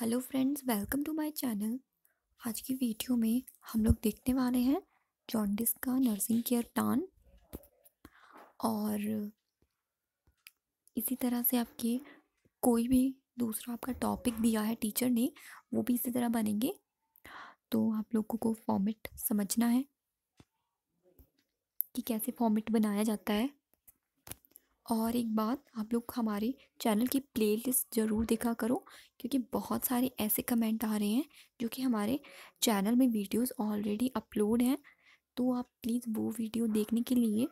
Hello friends welcome to my channel आज की video में हम लोग देखने वाले हैं जॉन्डिस का नर्सिंग केयर टान और इसी तरह से आपके कोई भी दूसरा आपका टॉपिक दिया है टीचर ने वो भी इसी तरह बनेंगे तो आप लोगों को फॉर्मेट समझना है कि कैसे फॉर्मेट बनाया जाता है और एक बात आप लोग हमारे चैनल की प्लेलिस्ट ज़रूर देखा करो क्योंकि बहुत सारे ऐसे कमेंट आ रहे हैं जो कि हमारे चैनल में वीडियोस ऑलरेडी अपलोड हैं तो आप प्लीज़ वो वीडियो देखने के लिए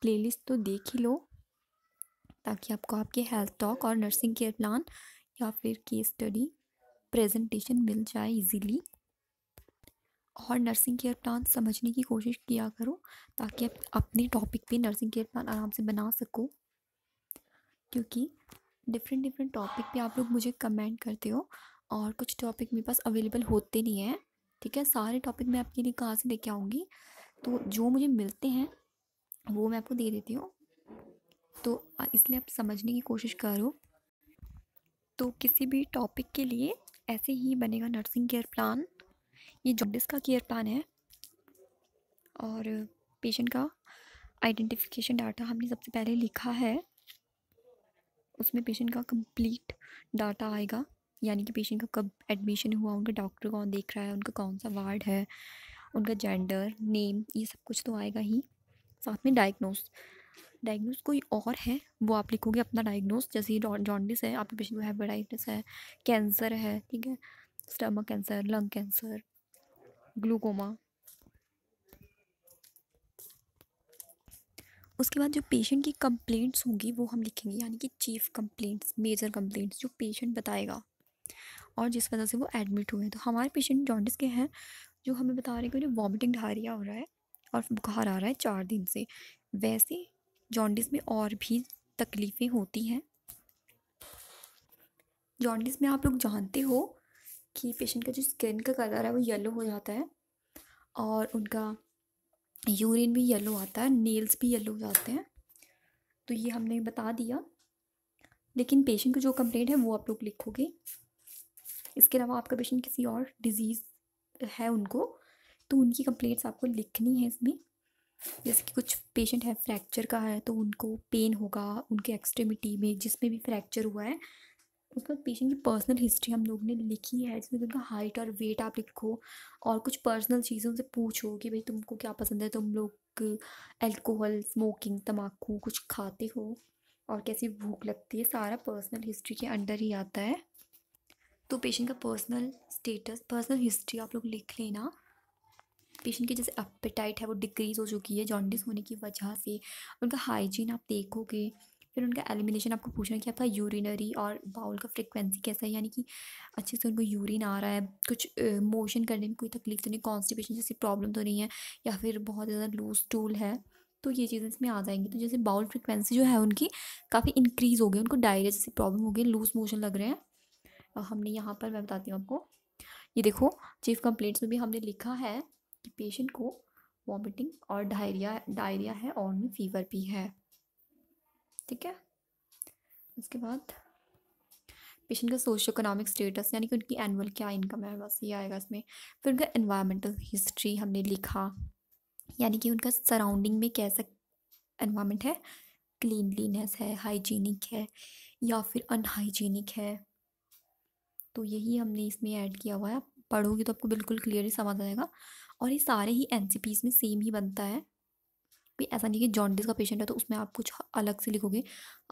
प्लेलिस्ट तो देख ही लो ताकि आपको आपके हेल्थ टॉक और नर्सिंग केयर प्लान या फिर के स्टडी प्रेजेंटेशन मिल जाए ईज़िली और नर्सिंग केयर प्लान समझने की कोशिश किया करो ताकि आप अपने टॉपिक पे नर्सिंग केयर प्लान आराम से बना सको क्योंकि डिफरेंट डिफरेंट टॉपिक पे आप लोग मुझे कमेंट करते हो और कुछ टॉपिक मेरे पास अवेलेबल होते नहीं हैं ठीक है सारे टॉपिक मैं आपके लिए कहाँ से लेके आऊँगी तो जो मुझे मिलते हैं वो मैं आपको दे देती हूँ तो इसलिए आप समझने की कोशिश करो तो किसी भी टॉपिक के लिए ऐसे ही बनेगा नर्सिंग केयर प्लान ये जॉन्डिस का केयर प्लान है और पेशेंट का आइडेंटिफिकेशन डाटा हमने सबसे पहले लिखा है उसमें पेशेंट का कंप्लीट डाटा आएगा यानी कि पेशेंट का कब एडमिशन हुआ उनका डॉक्टर कौन देख रहा है उनका कौन सा वार्ड है उनका जेंडर नेम ये सब कुछ तो आएगा ही साथ में डायग्नोस डायग्नोस कोई और है वो आप लिखोगे अपना डायग्नोस जैसे जॉन्डिस है आपके पेशेंट को हेपेटाइटिस है कैंसर है ठीक है stomach cancer lung cancer glaucoma उसके बाद जो पेशेंट की कंप्लेंट्स होंगी वो हम लिखेंगे यानी कि चीफ कंप्लेंट्स मेजर कंप्लेंट्स जो पेशेंट बताएगा और जिस वजह से वो एडमिट हुए तो हमारे पेशेंट जॉन्डिस के हैं जो हमें बता रहे हैं कि उन्हें वॉमिटिंग डायरिया हो रहा है और बुखार आ रहा है चार दिन से वैसे जॉन्डिस में और भी तकलीफ़ें होती हैं जॉन्डिस में आप लोग जानते हो कि पेशेंट का जो स्किन का कलर है वो येलो हो जाता है और उनका यूरिन भी येलो आता है नेल्स भी येलो हो जाते हैं तो ये हमने बता दिया लेकिन पेशेंट को जो कंप्लेंट है वो आप लोग लिखोगे इसके अलावा आपका पेशेंट किसी और डिज़ीज़ है उनको तो उनकी कंप्लेंट्स आपको लिखनी है इसमें जैसे कि कुछ पेशेंट है फ्रैक्चर का है तो उनको पेन होगा उनके एक्सट्रीमिटी में जिसमें भी फ्रैक्चर हुआ है उसके बाद पेशेंट की पर्सनल हिस्ट्री हम लोग ने लिखी है जिसमें उनका हाइट और वेट आप लिखो और कुछ पर्सनल चीज़ों से पूछो कि भाई तुमको क्या पसंद है तुम लोग एल्कोहल स्मोकिंग तम्बाकू कुछ खाते हो और कैसी भूख लगती है सारा पर्सनल हिस्ट्री के अंडर ही आता है तो पेशेंट का पर्सनल स्टेटस पर्सनल हिस्ट्री आप लोग लिख लेना पेशेंट की जैसे अपेटाइट है वो डिक्रीज़ हो चुकी है जॉन्डिस होने की वजह से उनका हाइजीन आप देखोगे फिर उनका एलिमिनेशन आपको पूछना क्या आपका यूरिनरी और बाउल का फ्रिक्वेंसी कैसा है यानी कि अच्छे से उनको यूरिन आ रहा है कुछ मोशन करने में कोई तकलीफ तो नहीं कॉन्स्टिपेशन जैसी प्रॉब्लम तो नहीं है या फिर बहुत ज़्यादा लूज टूल है तो ये चीज़ें इसमें आ जाएंगी तो जैसे बाउल फ्रिक्वेंसी जो है उनकी काफ़ी इंक्रीज़ हो गई उनको डायरिया जैसी प्रॉब्लम हो गई लूज मोशन लग रहे हैं हमने यहाँ पर मैं बताती हूँ आपको ये देखो चीफ कंप्लेंट्स में भी हमने लिखा है कि पेशेंट को वॉमिटिंग और डायरिया डायरिया है और में फीवर भी है ठीक है उसके बाद पेशेंट का सोशो इकोनॉमिक स्टेटस यानी कि उनकी एनुअल क्या इनकम है बस ये आएगा इसमें फिर उनका इन्वायरमेंटल हिस्ट्री हमने लिखा यानी कि उनका सराउंडिंग में कैसा एनवायरनमेंट है क्लीनलीनेस है हाइजीनिक है या फिर अनहाइजीनिक है तो यही हमने इसमें ऐड किया हुआ है पढ़ोगे तो आपको बिल्कुल क्लियरली समझ आएगा और ये सारे ही एन में सेम ही बनता है भी ऐसा नहीं कि जॉन्डिस का पेशेंट है तो उसमें आप कुछ अलग से लिखोगे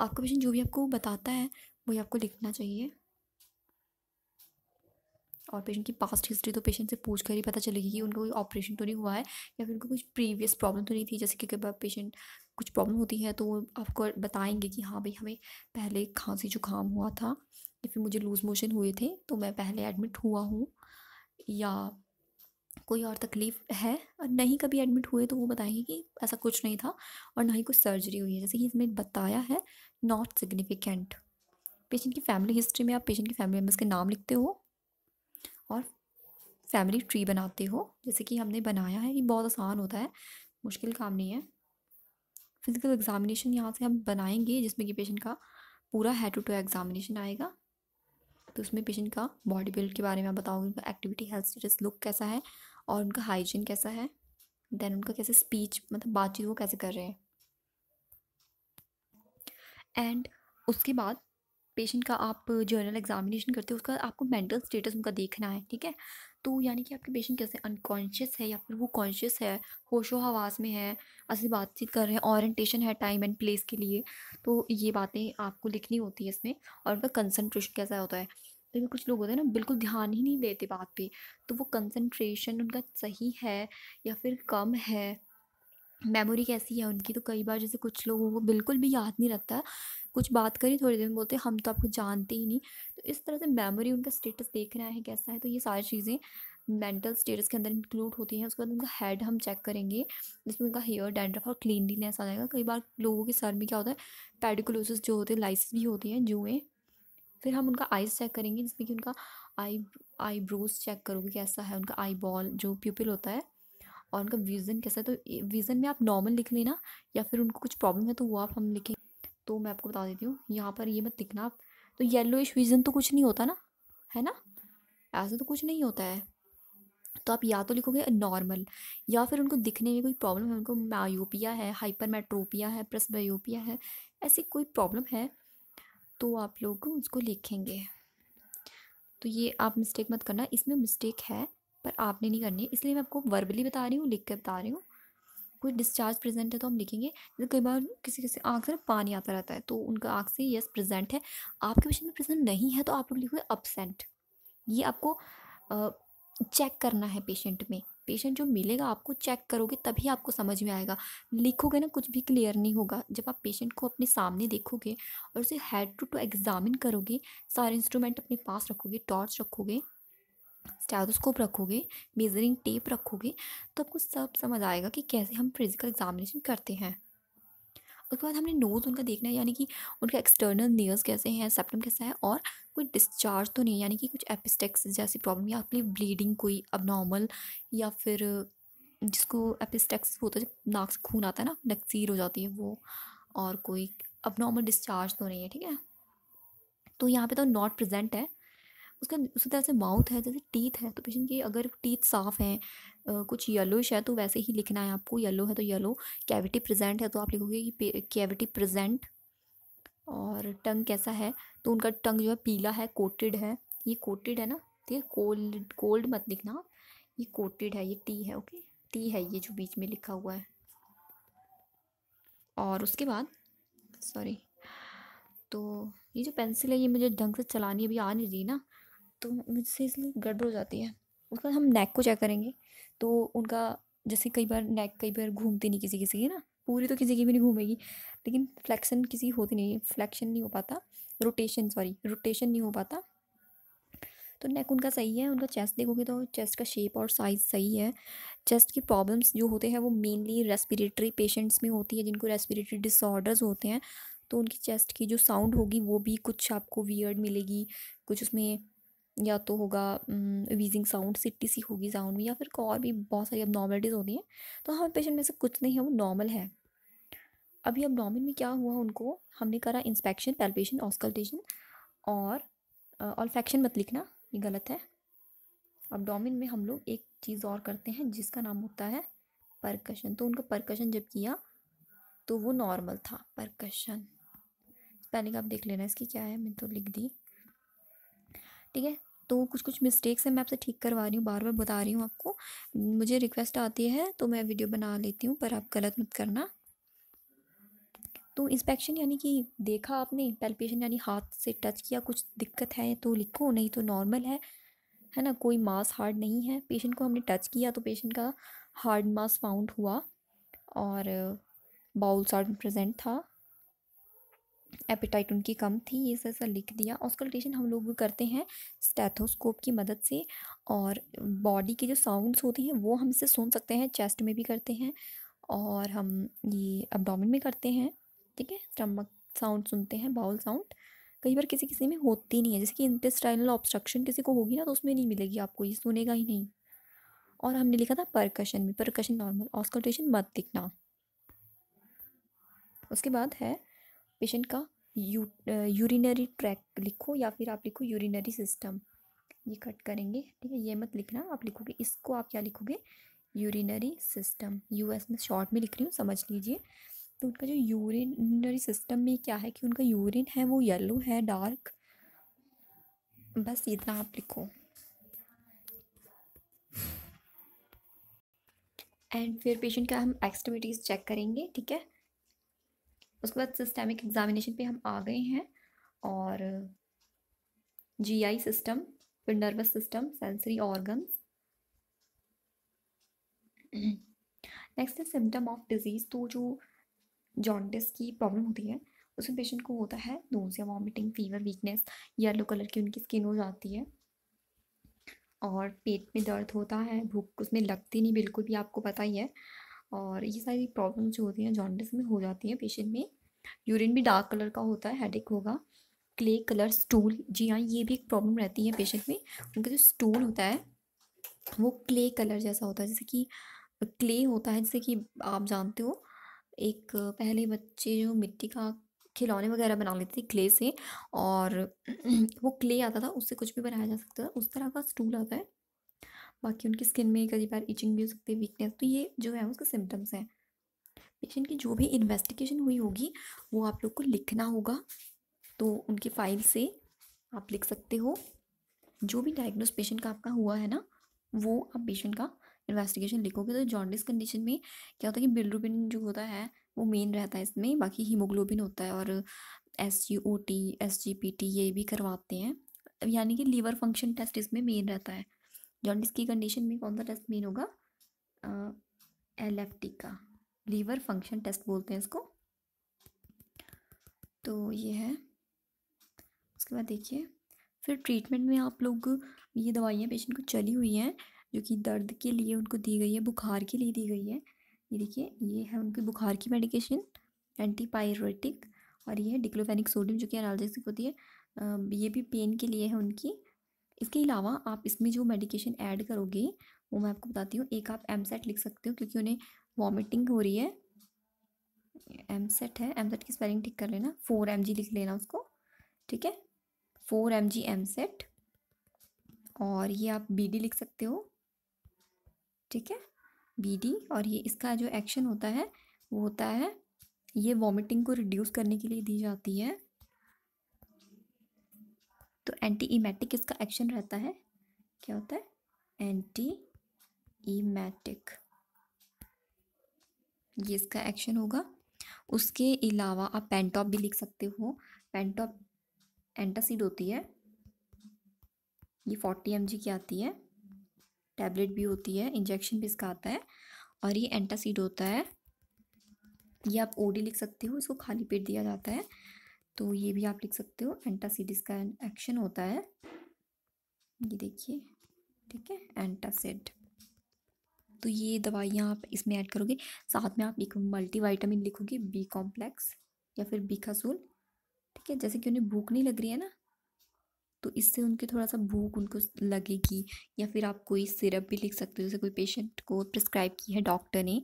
आपका पेशेंट जो भी आपको बताता है वही आपको लिखना चाहिए और पेशेंट की पास्ट हिस्ट्री तो पेशेंट से पूछ कर ही पता चलेगी कि उनको कोई ऑपरेशन तो नहीं हुआ है या फिर उनको कुछ प्रीवियस प्रॉब्लम तो नहीं थी जैसे कि कभी बार पेशेंट कुछ प्रॉब्लम होती है तो वो आपको बताएंगे कि हाँ भाई हमें पहले खांसी जुकाम हुआ था या फिर मुझे लूज़ मोशन हुए थे तो मैं पहले एडमिट हुआ हूँ या कोई और तकलीफ़ है और ना ही कभी एडमिट हुए तो वो बताएंगे कि ऐसा कुछ नहीं था और ना ही कुछ सर्जरी हुई है जैसे कि इसमें बताया है नॉट सिग्निफिकेंट पेशेंट की फैमिली हिस्ट्री में आप पेशेंट की फैमिली मेम्बर्स के नाम लिखते हो और फैमिली ट्री बनाते हो जैसे कि हमने बनाया है ये बहुत आसान होता है मुश्किल काम नहीं है फिज़िकल एग्ज़ामिनेशन यहाँ से हम बनाएंगे जिसमें कि पेशेंट का पूरा हेड टू टू एग्ज़ामिनेशन आएगा तो उसमें पेशेंट का बॉडी बिल्ड के बारे में आप बताओगे उनका एक्टिविटी हेल्थ स्टेटस लुक कैसा है और उनका हाइजीन कैसा है देन उनका कैसे स्पीच मतलब बातचीत वो कैसे कर रहे हैं एंड उसके बाद पेशेंट का आप जर्नल एग्जामिनेशन करते हो उसका आपको मेंटल स्टेटस उनका देखना है ठीक है तो यानी कि आपके पेशेंट कैसे अनकॉन्शियस है या फिर वो कॉन्शियस है होशो हवास में है असली बातचीत कर रहे हैं ऑरेंटेशन है टाइम एंड प्लेस के लिए तो ये बातें आपको लिखनी होती है इसमें और उनका कंसनट्रेशन कैसा होता है लेकिन तो कुछ लोग होते हैं ना बिल्कुल ध्यान ही नहीं देते बात पे तो वो कंसंट्रेशन उनका सही है या फिर कम है मेमोरी कैसी है उनकी तो कई बार जैसे कुछ लोगों को बिल्कुल भी याद नहीं रहता है कुछ बात करी थोड़ी देर में बोलते हम तो आपको जानते ही नहीं तो इस तरह से मेमोरी उनका स्टेटस देख रहे हैं कैसा है तो ये सारी चीज़ें मेंटल स्टेटस के अंदर इंक्लूड होती हैं उसके बाद उनका हेड हम चेक करेंगे जिसमें उनका हेयर डेंड्रफ और क्लीनलीनेस आ जाएगा कई बार लोगों के सर में क्या होता है पेडिकुलोसिस जो होते हैं लाइसिस भी होती हैं जुएँ फिर हम उनका आइज़ चेक करेंगे जिसमें कि उनका आई आई ब्रोज चेक करोगे कैसा है उनका आई बॉल जो प्यूपिल होता है और उनका विज़न कैसा है तो विज़न में आप नॉर्मल लिख लेना या फिर उनको कुछ प्रॉब्लम है तो वो आप हम लिखें तो मैं आपको बता देती हूँ यहाँ पर ये मत लिखना आप तो इश विज़न तो कुछ नहीं होता ना है ना ऐसा तो कुछ नहीं होता है तो आप या तो लिखोगे नॉर्मल या फिर उनको दिखने में कोई प्रॉब्लम है उनको मायोपिया है हाइपर है प्लस है ऐसी कोई प्रॉब्लम है तो आप लोग उसको लिखेंगे तो ये आप मिस्टेक मत करना इसमें मिस्टेक है पर आपने नहीं करनी इसलिए मैं आपको वर्बली बता रही हूँ लिख के बता रही हूँ कोई डिस्चार्ज प्रेजेंट है तो हम लिखेंगे जैसे कई बार किसी किसी आँख से ना पानी आता रहता है तो उनका आँख से यस प्रेजेंट है आपके क्वेश्चन में प्रेजेंट नहीं है तो आप लोग लिखोगे अपसेंट ये आपको चेक करना है पेशेंट में पेशेंट जो मिलेगा आपको चेक करोगे तभी आपको समझ में आएगा लिखोगे ना कुछ भी क्लियर नहीं होगा जब आप पेशेंट को अपने सामने देखोगे और उसे हेड टू टू एग्ज़ामिन करोगे सारे इंस्ट्रूमेंट अपने पास रखोगे टॉर्च रखोगे स्टैथोस्कोप रखोगे मेजरिंग टेप रखोगे तो आपको सब समझ आएगा कि कैसे हम फिजिकल एग्जामिनेशन करते हैं उसके बाद हमने नोज़ उनका देखना है यानी कि उनका एक्सटर्नल नेयर्स कैसे हैं सेप्टम कैसा है और कोई डिस्चार्ज तो नहीं यानी कि कुछ एपिस्टेक्स जैसी प्रॉब्लम या अपनी ब्लीडिंग कोई अब या फिर जिसको एपिस्टेक्स होता है जब नाक से खून आता है ना नक्सीर हो जाती है वो और कोई अब डिस्चार्ज तो नहीं है ठीक है तो यहाँ पे तो नॉट प्रेजेंट है उसका उसी तरह से माउथ है जैसे टीथ है तो पेशेंट की अगर टीथ साफ़ हैं कुछ येलोइश है तो वैसे ही लिखना है आपको येलो है तो येलो कैविटी प्रेजेंट है तो आप लिखोगे कि कैविटी प्रेजेंट और टंग कैसा है तो उनका टंग जो है पीला है कोटेड है ये कोटेड है ना ठीक है कोल्ड कोल्ड मत लिखना ये कोटेड है ये टी है ओके टी है ये जो बीच में लिखा हुआ है और उसके बाद सॉरी तो ये जो पेंसिल है ये मुझे ढंग से चलानी अभी आ नहीं रही ना तो मुझसे इसलिए गड़बड़ हो जाती है उसके बाद हम नेक को चेक करेंगे तो उनका जैसे कई बार नेक कई बार घूमती नहीं किसी किसी की ना पूरी तो किसी की भी नहीं घूमेगी लेकिन फ्लैक्शन किसी होती नहीं फ्लैक्शन नहीं हो पाता रोटेशन सॉरी रोटेशन नहीं हो पाता तो नेक उनका सही है उनका चेस्ट देखोगे तो चेस्ट का शेप और साइज़ सही है चेस्ट की प्रॉब्लम्स जो होते हैं वो मेनली रेस्पिरेटरी पेशेंट्स में होती है जिनको रेस्पिरेटरी डिसऑर्डर्स होते हैं तो उनकी चेस्ट की जो साउंड होगी वो भी कुछ आपको वियर्ड मिलेगी कुछ उसमें या तो होगा वीजिंग साउंड सिटी सी होगी साउंड में या फिर और भी बहुत सारी अब होती हैं तो हम हाँ, पेशेंट में से कुछ नहीं है वो नॉर्मल है अभी अब नॉर्मल में क्या हुआ उनको हमने करा इंस्पेक्शन पैल्पेशन ऑस्कल्टेशन और ऑल्फेक्शन मत लिखना ये गलत है अब में हम लोग एक चीज़ और करते हैं जिसका नाम होता है परकशन तो उनका परकशन जब किया तो वो नॉर्मल था परकशन स्पेलिंग आप देख लेना इसकी क्या है मैं तो लिख दी ठीक है तो कुछ कुछ मिस्टेक्स हैं मैं आपसे ठीक करवा रही हूँ बार बार बता रही हूँ आपको मुझे रिक्वेस्ट आती है तो मैं वीडियो बना लेती हूँ पर आप गलत मत करना तो इंस्पेक्शन यानी कि देखा आपने पेल्पेशन यानी हाथ से टच किया कुछ दिक्कत है तो लिखो नहीं तो नॉर्मल है है ना कोई मास हार्ड नहीं है पेशेंट को हमने टच किया तो पेशेंट का हार्ड मास फाउंड हुआ और बाउल्स सार्ट प्रेजेंट था एपेटाइट उनकी कम थी ये सर सर लिख दिया ऑस्कल्टेशन हम लोग करते हैं स्टेथोस्कोप की मदद से और बॉडी के जो साउंड्स होते हैं वो हम इसे सुन सकते हैं चेस्ट में भी करते हैं और हम ये अबडोमिन में करते हैं ठीक है स्टमक साउंड सुनते हैं बाउल साउंड कई बार किसी किसी में होती नहीं है जैसे कि इंटेस्टाइनल ऑब्स्ट्रक्शन किसी को होगी ना तो उसमें नहीं मिलेगी आपको ये सुनेगा ही नहीं और हमने लिखा था परकशन में परकशन नॉर्मल ऑस्कल्टेशन मत दिखना उसके बाद है पेशेंट का यू यूरिनरी ट्रैक लिखो या फिर आप लिखो यूरिनरी सिस्टम ये कट करेंगे ठीक है ये मत लिखना आप लिखोगे इसको आप क्या लिखोगे यूरिनरी सिस्टम यूएस में शॉर्ट में लिख रही हूँ समझ लीजिए तो उनका जो यूरिनरी सिस्टम में क्या है कि उनका यूरिन है वो येलो है डार्क बस इतना आप लिखो एंड फिर पेशेंट का हम एक्सट्रीमिटीज़ चेक करेंगे ठीक है उसके बाद सिस्टमिक एग्जामिनेशन पे हम आ गए हैं और जीआई सिस्टम फिर nervous system sensory organs next है सिम्टम ऑफ डिजीज़ तो जो जॉन्डिस की प्रॉब्लम होती है उसमें पेशेंट को होता है nausea vomiting fever weakness yellow colour की उनकी स्किन हो जाती है और पेट में दर्द होता है भूख उसमें लगती नहीं बिल्कुल भी आपको पता ही है और ये सारी प्रॉब्लम जो होती हैं जॉन्डिस में हो जाती हैं पेशेंट में यूरिन भी डार्क कलर का होता है हेडेक होगा क्ले कलर स्टूल जी हाँ ये भी एक प्रॉब्लम रहती है पेशेंट में उनका जो स्टूल होता है वो क्ले कलर जैसा होता है जैसे कि क्ले होता है जैसे कि आप जानते हो एक पहले बच्चे जो मिट्टी का खिलौने वगैरह बना लेते थे क्ले से और वो क्ले आता था उससे कुछ भी बनाया जा सकता था उस तरह का स्टूल आता है बाकी उनकी स्किन में कई बार इचिंग भी हो सकती है वीकनेस तो ये जो है उसके सिम्टम्स हैं पेशेंट की जो भी इन्वेस्टिगेशन हुई होगी वो आप लोग को लिखना होगा तो उनकी फाइल से आप लिख सकते हो जो भी डायग्नोस पेशेंट का आपका हुआ है ना वो आप पेशेंट का इन्वेस्टिगेशन लिखोगे तो जॉन्डिस कंडीशन में क्या होता है कि बिलरूबिन जो होता है वो मेन रहता है इसमें बाकी हीमोग्लोबिन होता है और S U O T S G P T ये भी करवाते हैं यानी कि लीवर फंक्शन टेस्ट इसमें मेन रहता है जॉन्डिस की कंडीशन में कौन सा टेस्ट मेन होगा एल एफ टी का लीवर फंक्शन टेस्ट बोलते हैं इसको तो ये है उसके बाद देखिए फिर ट्रीटमेंट में आप लोग ये दवाइयाँ पेशेंट को चली हुई हैं जो कि दर्द के लिए उनको दी गई है बुखार के लिए दी गई है ये देखिए ये है उनकी बुखार की मेडिकेशन एंटीपायरोटिक और ये है डिक्लोफेनिक सोडियम जो कि एनाल्जेसिक होती है ये भी पेन के लिए है उनकी इसके अलावा आप इसमें जो मेडिकेशन ऐड करोगे वो मैं आपको बताती हूँ एक आप एम लिख सकते हो क्योंकि उन्हें वॉमिटिंग हो रही है एम सेट है एम सेट की स्पेलिंग ठीक कर लेना फोर एम जी लिख लेना उसको ठीक है four M G Emeset और ये आप बी डी लिख सकते हो ठीक है बी डी और ये इसका जो एक्शन होता है वो होता है ये वॉमिटिंग को रिड्यूस करने के लिए दी जाती है एंटी ईमेटिक इसका एक्शन रहता है क्या होता है एंटी ईमेटिक ये इसका एक्शन होगा उसके अलावा आप पेंटॉप भी लिख सकते हो पेंटॉप एंटासिड होती है ये फोर्टी एम की आती है टैबलेट भी होती है इंजेक्शन भी इसका आता है और ये एंटासिड होता है ये आप ओडी लिख सकते हो इसको खाली पेट दिया जाता है तो ये भी आप लिख सकते हो एंटासिडिस का एक्शन होता है ये देखिए ठीक है एंटासिड तो ये दवाइयाँ आप इसमें ऐड करोगे साथ में आप एक मल्टीवाइटामिन लिखोगे बी कॉम्प्लेक्स या फिर खसूल ठीक है जैसे कि उन्हें भूख नहीं लग रही है ना तो इससे उनके थोड़ा सा भूख उनको लगेगी या फिर आप कोई सिरप भी लिख सकते हो जैसे कोई पेशेंट को प्रिस्क्राइब की है डॉक्टर ने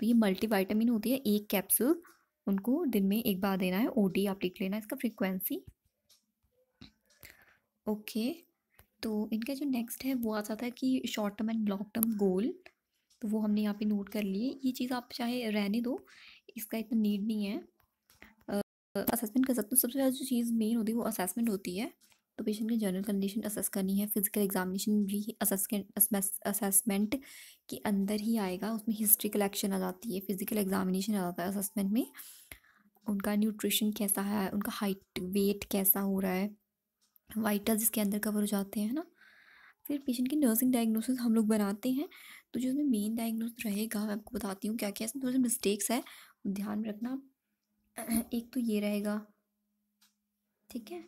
तो ये मल्टीवाइटामिन होती है एक कैप्सूल उनको दिन में एक बार देना है ओ आप लिख लेना इसका फ्रिक्वेंसी ओके तो इनका जो नेक्स्ट है वो आ जाता है कि short term and long term goal तो वो हमने यहाँ पे नोट कर लिए ये चीज़ आप चाहे रहने दो इसका इतना नीड नहीं है असेसमेंट कर सकते हो सबसे ज़्यादा जो चीज़ मेन होती है वो असेसमेंट होती है तो पेशेंट की जनरल कंडीशन असेस करनी है फिजिकल एग्जामिनेशन भी असेसमेंट के अंदर ही आएगा उसमें हिस्ट्री कलेक्शन आ जाती है फिजिकल एग्जामिनेशन आ जाता है असेसमेंट में उनका न्यूट्रिशन कैसा है उनका हाइट वेट कैसा हो रहा है वाइटल्स इसके अंदर कवर हो जाते हैं ना फिर पेशेंट की नर्सिंग डायग्नोसिस हम लोग बनाते हैं तो जो उसमें मेन डायग्नोस रहेगा मैं आपको बताती हूँ क्या क्या इसमें थोड़े से मिस्टेक्स है ध्यान में रखना एक तो ये रहेगा ठीक है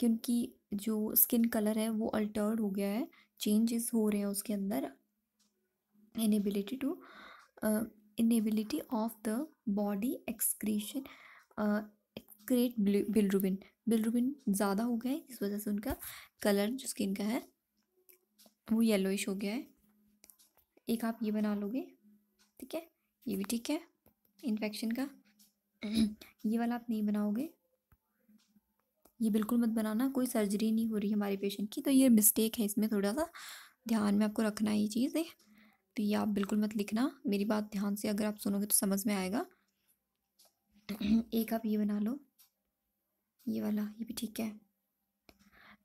कि उनकी जो स्किन कलर है वो अल्टर्ड हो गया है चेंजेस हो रहे हैं उसके अंदर inability to inability of the body excretion create bilirubin bilirubin ज़्यादा हो गया है इस वजह से उनका कलर जो स्किन का है वो येलोइश हो गया है एक आप ये बना लोगे ठीक है ये भी ठीक है इन्फेक्शन का ये वाला आप नहीं बनाओगे ये बिल्कुल मत बनाना कोई सर्जरी नहीं हो रही हमारे पेशेंट की तो ये मिस्टेक है इसमें थोड़ा सा ध्यान में आपको रखना ये चीज़ है तो ये आप बिल्कुल मत लिखना मेरी बात ध्यान से अगर आप सुनोगे तो समझ में आएगा एक आप ये बना लो ये वाला ये भी ठीक है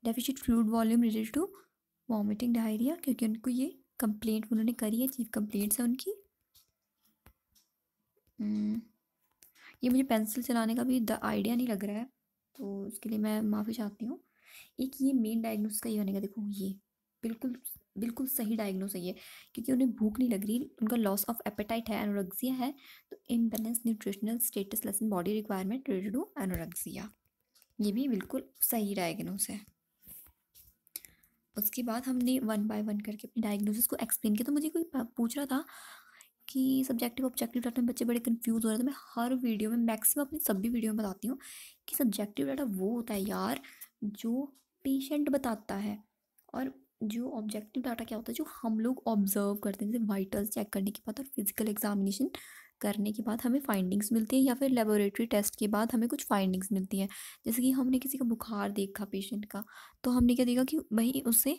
deficit fluid volume related to vomiting diarrhoea क्योंकि उनको ये कंप्लेंट उन्होंने करी है चीफ कंप्लेंट्स है उनकी हम्म। ये मुझे पेंसिल चलाने का भी आइडिया नहीं लग रहा है तो उसके लिए मैं माफ़ी चाहती हूँ एक ये मेन डायग्नोस का ये का देखो ये बिल्कुल बिल्कुल सही डायग्नोस है ये क्योंकि उन्हें भूख नहीं लग रही उनका लॉस ऑफ एपेटाइट है एनोरक्सिया है तो imbalance nutritional status less than body requirement related to anorexia ये भी बिल्कुल सही डायग्नोस है उसके बाद हमने वन बाय वन करके अपने डायग्नोसिस को एक्सप्लेन किया तो मुझे कोई पूछ रहा था कि सब्जेक्टिव ऑब्जेक्टिव डाटा में बच्चे बड़े कंफ्यूज हो रहे थे तो मैं हर वीडियो में मैक्सिमम अपनी सभी वीडियो में बताती हूँ कि सब्जेक्टिव डाटा वो होता है यार जो पेशेंट बताता है और जो ऑब्जेक्टिव डाटा क्या होता है जो हम लोग ऑब्जर्व करते हैं जैसे वाइटल्स चेक करने के बाद और फिजिकल एग्जामिनेशन करने के बाद हमें फाइंडिंग्स मिलती हैं या फिर लेबोरेटरी टेस्ट के बाद हमें कुछ फाइंडिंग्स मिलती हैं जैसे कि हमने किसी का बुखार देखा पेशेंट का तो हमने क्या देखा कि भाई उसे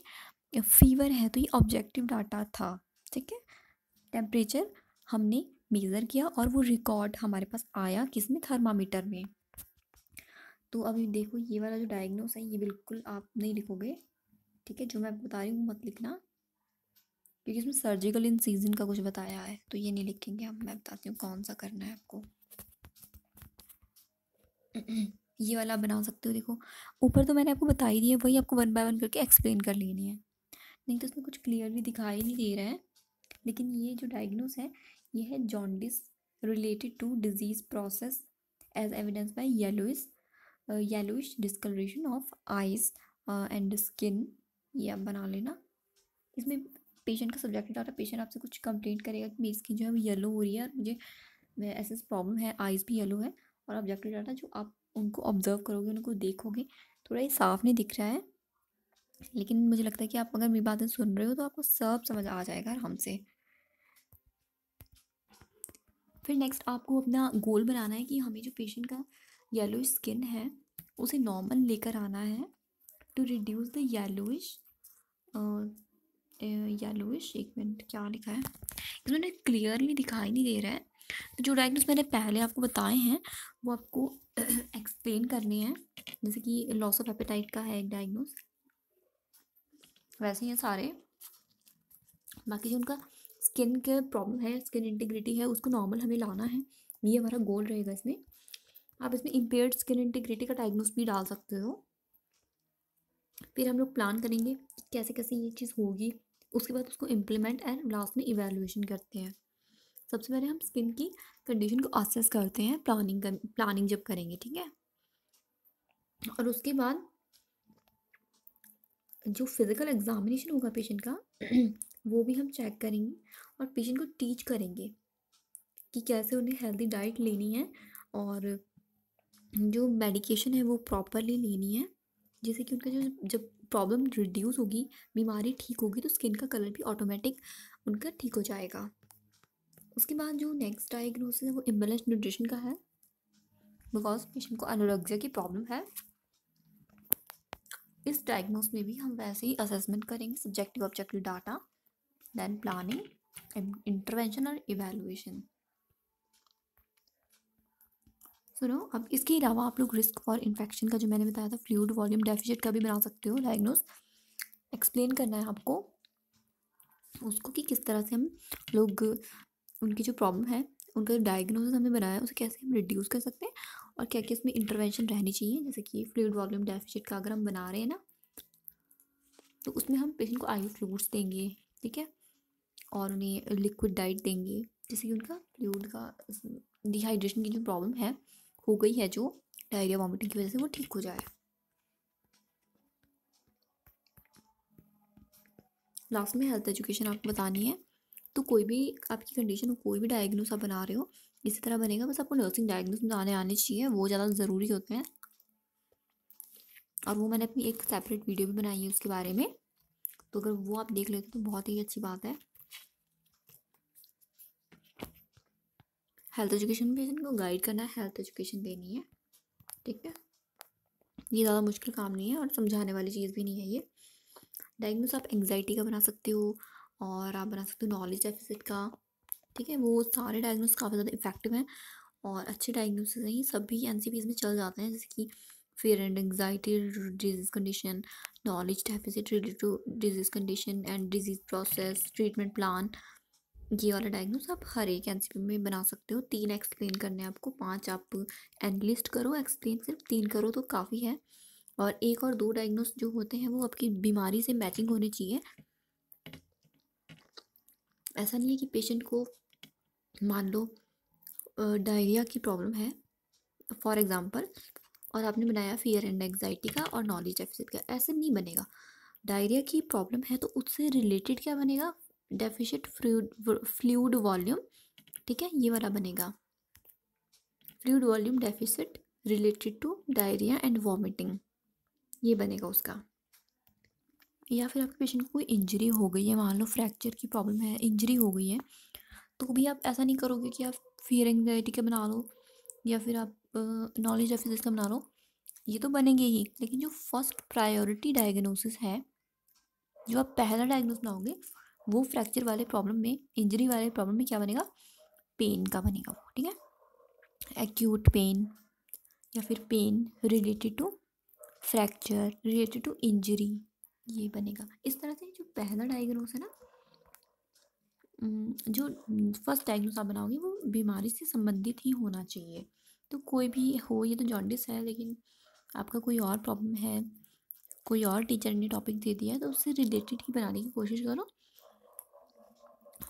फीवर है तो ये ऑब्जेक्टिव डाटा था ठीक है टेम्परेचर हमने मेज़र किया और वो रिकॉर्ड हमारे पास आया किस में थर्मामीटर में तो अभी देखो ये वाला जो डायग्नोस है ये बिल्कुल आप नहीं लिखोगे ठीक है जो मैं बता रही हूँ मत लिखना क्योंकि इसमें सर्जिकल इन सीजन का कुछ बताया है तो ये नहीं लिखेंगे अब मैं बताती हूँ कौन सा करना है आपको ये वाला आप बना सकते हो देखो ऊपर तो मैंने आपको बता ही दिया वही आपको वन बाय वन करके एक्सप्लेन कर लेनी है नहीं तो उसमें कुछ क्लियरली दिखाई नहीं दे रहा है लेकिन ये जो डायग्नोस है ये है jaundice related to disease process as evidence by yellowish yellowish discolouration of eyes and skin ये आप बना लेना इसमें पेशेंट का सब्जेक्ट डाटा पेशेंट आपसे कुछ कंप्लेंट करेगा कि मेरी स्किन जो है वो येलो हो रही है और मुझे ऐसे प्रॉब्लम है आइज़ भी येलो है और ऑब्जेक्टिव डाटा जो आप उनको ऑब्जर्व करोगे उनको देखोगे थोड़ा ये साफ नहीं दिख रहा है लेकिन मुझे लगता है कि आप अगर मेरी बातें सुन रहे हो तो आपको सब समझ आ जाएगा आराम से फिर नेक्स्ट आपको अपना गोल बनाना है कि हमें जो पेशेंट का येलो स्किन है उसे नॉर्मल लेकर आना है to reduce the yellowish yellowish एक मिनट क्या लिखा है इन्होंने क्लियरली दिखाई नहीं दे रहा है तो जो डायग्नोस मैंने पहले आपको बताए हैं वो आपको एक्सप्लेन करने हैं जैसे कि लॉस ऑफ एपेटाइट का है एक डायग्नोस वैसे ही सारे बाकी जो उनका स्किन के प्रॉब्लम है स्किन इंटीग्रिटी है उसको नॉर्मल हमें लाना है ये हमारा गोल रहेगा इसमें आप इसमें इम्पेयर्ड स्किन इंटीग्रिटी का डायग्नोस भी डाल सकते हो फिर हम लोग प्लान करेंगे कैसे कैसे ये चीज़ होगी उसके बाद उसको इम्प्लीमेंट एंड लास्ट में इवेलुएशन करते हैं सबसे पहले हम स्किन की कंडीशन को असेस करते हैं प्लानिंग कर, प्लानिंग जब करेंगे ठीक है और उसके बाद जो फिज़िकल एग्जामिनेशन होगा पेशेंट का वो भी हम चेक करेंगे और पेशेंट को टीच करेंगे कि कैसे उन्हें हेल्दी डाइट लेनी है और जो मेडिकेशन है वो प्रॉपरली लेनी है जैसे कि उनका जो जब प्रॉब्लम रिड्यूस होगी बीमारी ठीक होगी तो स्किन का कलर भी ऑटोमेटिक उनका ठीक हो जाएगा उसके बाद जो नेक्स्ट डायग्नोसिस है वो इम्बेलेंस न्यूट्रिशन का है बिकॉज पेशेंट को एनोरेक्सिया की प्रॉब्लम है इस डायग्नोस में भी हम वैसे ही असेसमेंट करेंगे subjective objective data then planning intervention और evaluation सुनो अब इसके अलावा आप लोग रिस्क और इन्फेक्शन का जो मैंने बताया था फ्लूड वॉल्यूम डेफिशिट का भी बना सकते हो डायग्नोस एक्सप्लेन करना है आपको उसको कि किस तरह से हम लोग उनकी जो प्रॉब्लम है उनका जो डायग्नोसिस हमने बनाया है उसे कैसे हम रिड्यूस कर सकते हैं और क्या क्या इसमें इंटरवेंशन रहनी चाहिए जैसे कि फ्लूड वॉल्यूम डेफिशिट का अगर हम बना रहे हैं ना तो उसमें हम पेशेंट को आई फ्लूड्स देंगे ठीक है और उन्हें लिक्विड डाइट देंगे जिससे कि उनका फ्लूड का डिहाइड्रेशन की जो प्रॉब्लम है हो गई है जो डायरिया वॉमिटिंग की वजह से वो ठीक हो जाए लास्ट में हेल्थ एजुकेशन आपको बतानी है तो कोई भी आपकी कंडीशन हो कोई भी डायग्नोस आप बना रहे हो इसी तरह बनेगा बस आपको नर्सिंग डायग्नोस बनाने आने चाहिए वो ज़्यादा ज़रूरी होते हैं और वो मैंने अपनी एक सेपरेट वीडियो भी बनाई है उसके बारे में तो अगर वो आप देख लेते हो तो बहुत ही अच्छी बात है हेल्थ एजुकेशन भी इनको गाइड करना है हेल्थ एजुकेशन देनी है ठीक है ये ज़्यादा मुश्किल काम नहीं है और समझाने वाली चीज़ भी नहीं है ये डायग्नोस आप एंगजाइटी का बना सकते हो और आप बना सकते हो नॉलेज डेफिसिट का ठीक है वो सारे डायग्नोस काफ़ी ज़्यादा इफेक्टिव हैं और अच्छे डायग्नोसिस हैं ये सभी एन में चल जाते हैं जैसे कि fear and anxiety disease condition knowledge deficit related to disease condition and disease process treatment plan ये वाला डायग्नोस आप हर एक एन में बना सकते हो तीन एक्सप्लेन करने आपको पांच आप एनलिस्ट करो एक्सप्लेन सिर्फ तीन करो तो काफ़ी है और एक और दो डायग्नोस जो होते हैं वो आपकी बीमारी से मैचिंग होने चाहिए ऐसा नहीं है कि पेशेंट को मान लो डायरिया की प्रॉब्लम है फॉर एग्ज़ाम्पल और आपने बनाया फियर एंड एग्जाइटी का और नॉलेज एफिस का ऐसे नहीं बनेगा डायरिया की प्रॉब्लम है तो उससे रिलेटेड क्या बनेगा डेफिशिट फ्लूड फ्लूड वॉल्यूम ठीक है ये वाला बनेगा fluid volume deficit related to diarrhoea and vomiting ये बनेगा उसका या फिर आपके पेशेंट को कोई इंजरी हो गई है मान लो फ्रैक्चर की प्रॉब्लम है इंजरी हो गई है तो भी आप ऐसा नहीं करोगे कि आप फियर एंगजाइटी का बना लो या फिर आप नॉलेज ऑफ का बना लो ये तो बनेंगे ही लेकिन जो फर्स्ट प्रायोरिटी डायग्नोसिस है जो आप पहला डायग्नोस बनाओगे वो फ्रैक्चर वाले प्रॉब्लम में इंजरी वाले प्रॉब्लम में क्या बनेगा पेन का बनेगा वो ठीक है एक्यूट पेन या फिर pain related to fracture related to injury ये बनेगा इस तरह से जो पहला डायग्नोस है ना जो फर्स्ट डायग्नोस आप बनाओगे वो बीमारी से संबंधित ही होना चाहिए तो कोई भी हो ये तो जॉन्डिस है लेकिन आपका कोई और प्रॉब्लम है कोई और टीचर ने टॉपिक दे दिया है तो उससे रिलेटेड ही बनाने की कोशिश करो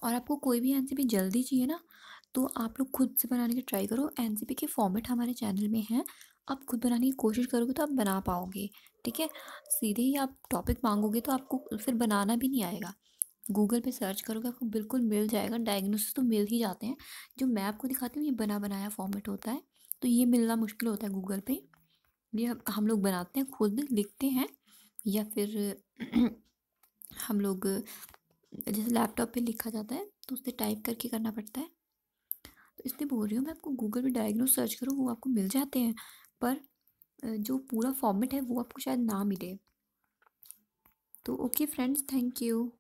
और आपको कोई भी एन जल्दी चाहिए ना तो आप लोग खुद से बनाने की ट्राई करो एन के फॉर्मेट हमारे चैनल में हैं आप खुद बनाने की कोशिश करोगे तो आप बना पाओगे ठीक है सीधे ही आप टॉपिक मांगोगे तो आपको फिर बनाना भी नहीं आएगा गूगल पे सर्च करोगे आपको बिल्कुल मिल जाएगा डायग्नोसिस तो मिल ही जाते हैं जो मैं आपको दिखाती हूँ ये बना बनाया फॉर्मेट होता है तो ये मिलना मुश्किल होता है गूगल पे ये हम लोग बनाते हैं खुद लिखते हैं या फिर हम लोग जैसे लैपटॉप पे लिखा जाता है तो उससे टाइप करके करना पड़ता है तो इसलिए बोल रही हूँ मैं आपको गूगल पे डायग्नोज सर्च करूँ वो आपको मिल जाते हैं पर जो पूरा फॉर्मेट है वो आपको शायद ना मिले तो ओके फ्रेंड्स थैंक यू